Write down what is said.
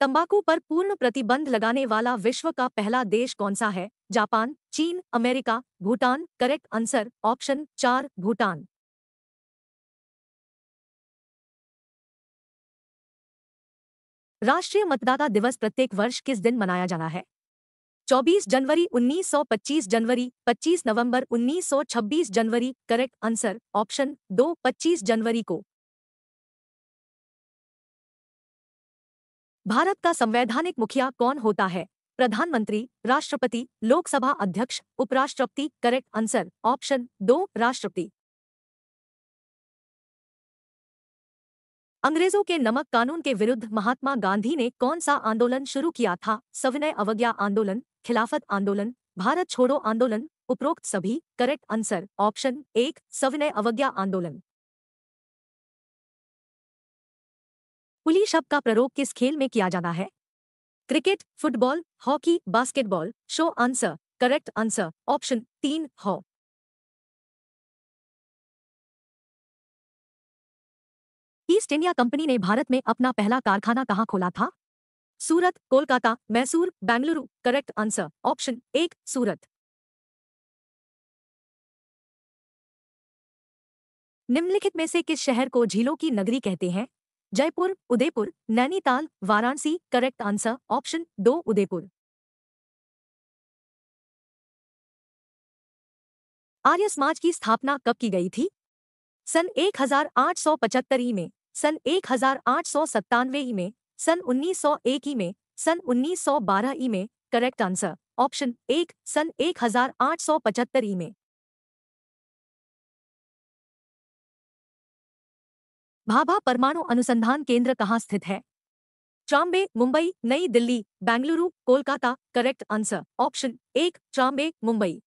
तंबाकू पर पूर्ण प्रतिबंध लगाने वाला विश्व का पहला देश कौन सा है जापान चीन America Bhutan correct answer option चार भूटान राष्ट्रीय मतदाता दिवस प्रत्येक वर्ष किस दिन मनाया जाना है 24 जनवरी 1925 जनवरी 25 नवंबर 1926 जनवरी करेक्ट आंसर ऑप्शन दो 25 जनवरी को भारत का संवैधानिक मुखिया कौन होता है प्रधानमंत्री राष्ट्रपति लोकसभा अध्यक्ष उपराष्ट्रपति करेक्ट आंसर ऑप्शन दो राष्ट्रपति अंग्रेजों के नमक कानून के विरुद्ध महात्मा गांधी ने कौन सा आंदोलन शुरू किया था सविनय अवज्ञा आंदोलन खिलाफत आंदोलन भारत छोड़ो आंदोलन उपरोक्त सभी करेक्ट आंसर ऑप्शन एक सविनय अवज्ञा आंदोलन पुली शब्द का प्रयोग किस खेल में किया जाना है cricket football hockey basketball show answer correct answer option तीन हो ईस्ट इंडिया कंपनी ने भारत में अपना पहला कारखाना कहाँ खोला था Surat Kolkata Mysore Bengaluru correct answer option एक सूरत निम्नलिखित में से किस शहर को झीलों की नगरी कहते हैं Jaipur Udaipur Nainital Varanasi correct answer option दो उदयपुर आर्य समाज की स्थापना कब की गई थी सन 1875 ई में सन 1897 ई में सन 1901 ई में सन 1912 ई में करेक्ट आंसर ऑप्शन एक सन 1875 ई में भाभा परमाणु अनुसंधान केंद्र कहाँ स्थित है चाम्बे Mumbai New Delhi Bengaluru Kolkata correct answer option एक चाम्बे मुंबई